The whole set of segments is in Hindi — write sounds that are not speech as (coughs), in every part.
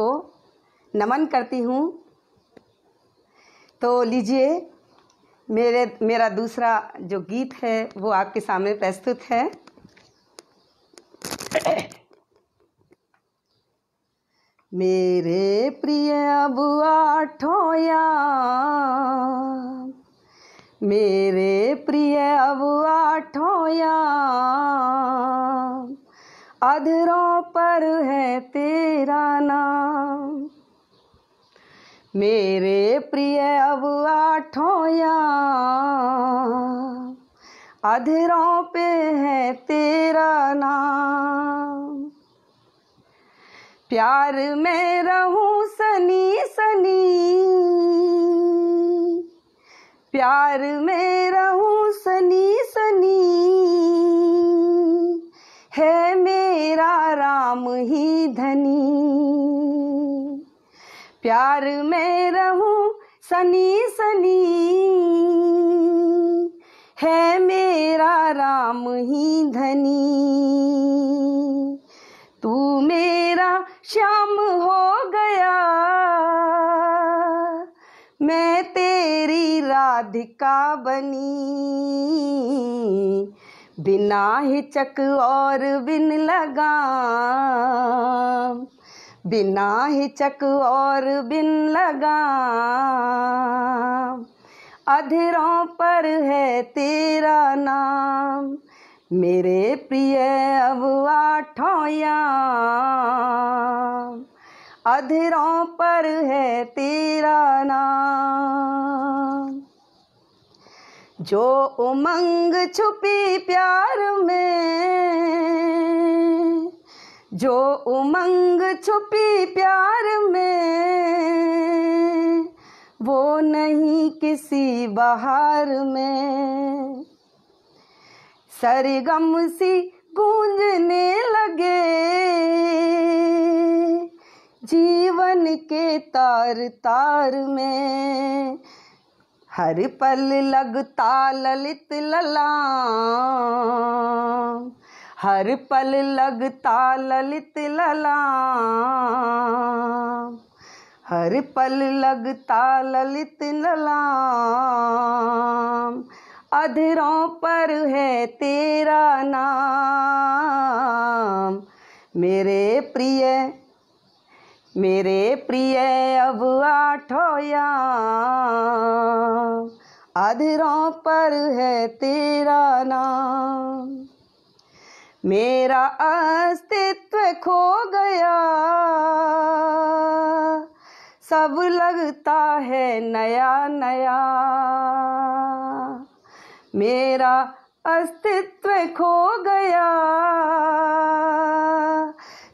को नमन करती हूँ तो लीजिए मेरे मेरा दूसरा जो गीत है वो आपके सामने प्रस्तुत है (coughs) मेरे प्रिय अबुआ ठोया मेरे प्रिय अबुआ ठोया अधरों पर है तेरा नाम मेरे प्रिय अब आठों या अधेरों पे है तेरा नाम प्यार में रहूं सनी सनी प्यार में रहूं सनी सनी है मेरा राम ही धनी प्यार में रहूं सनी सनी है मेरा राम ही धनी तू मेरा श्याम हो गया मैं तेरी राधिका बनी बिना हिचक और बिन लगा बिना हिचक और बिन लगा अधरों पर है तेरा नाम मेरे प्रिय अब आठोया अधरों पर है तेरा नाम जो उमंग छुपी प्यार में जो उमंग छुपी प्यार में वो नहीं किसी बहार में सरगम सी गूंजने लगे जीवन के तार तार में हर पल लगता ललित ललाम हर पल लगता ललित ललाम हर पल लगता ललित ललाम अधरों पर है तेरा नाम मेरे प्रिय मेरे प्रिय अब आठोया अधरों पर है तेरा नाम मेरा अस्तित्व खो गया सब लगता है नया नया मेरा अस्तित्व खो गया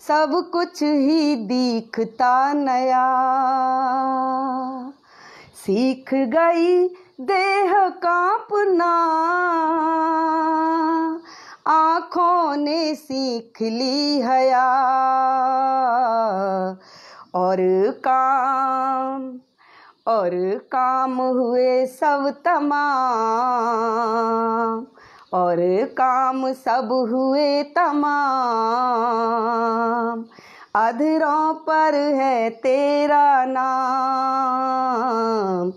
सब कुछ ही दिखता नया सीख गई देह कांपना आँखों ने सीख ली हया और काम और काम हुए सब तमाम और काम सब हुए तमाम अधरों पर है तेरा नाम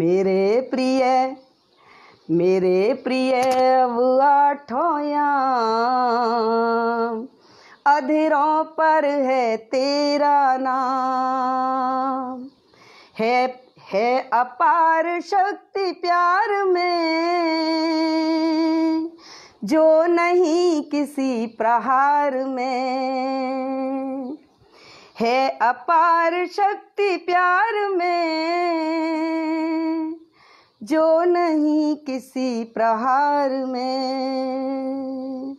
मेरे प्रिय मेरे प्रिय अब आठोयाम अधेरों पर है तेरा नाम है है अपार शक्ति प्यार में जो नहीं किसी प्रहार में है अपार शक्ति प्यार में जो नहीं किसी प्रहार में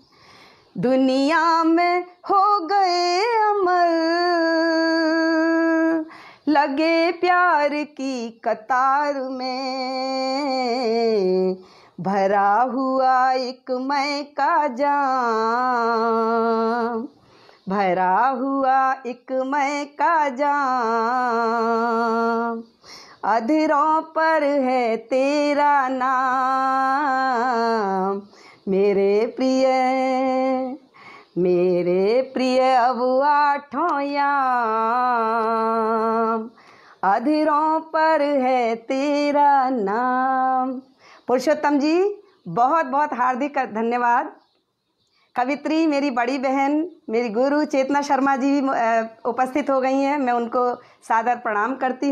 दुनिया में हो गए अमर लगे प्यार की कतार में भरा हुआ एक मैं का जाम भरा हुआ एक मैं का जाम अधरों पर है तेरा नाम मेरे प्रिय मेरे प्रिय अब आठों अधरों पर है तेरा नाम पुरुषोत्तम जी बहुत बहुत हार्दिक धन्यवाद कवित्री मेरी बड़ी बहन मेरी गुरु चेतना शर्मा जी भी उपस्थित हो गई हैं मैं उनको सादर प्रणाम करती हूँ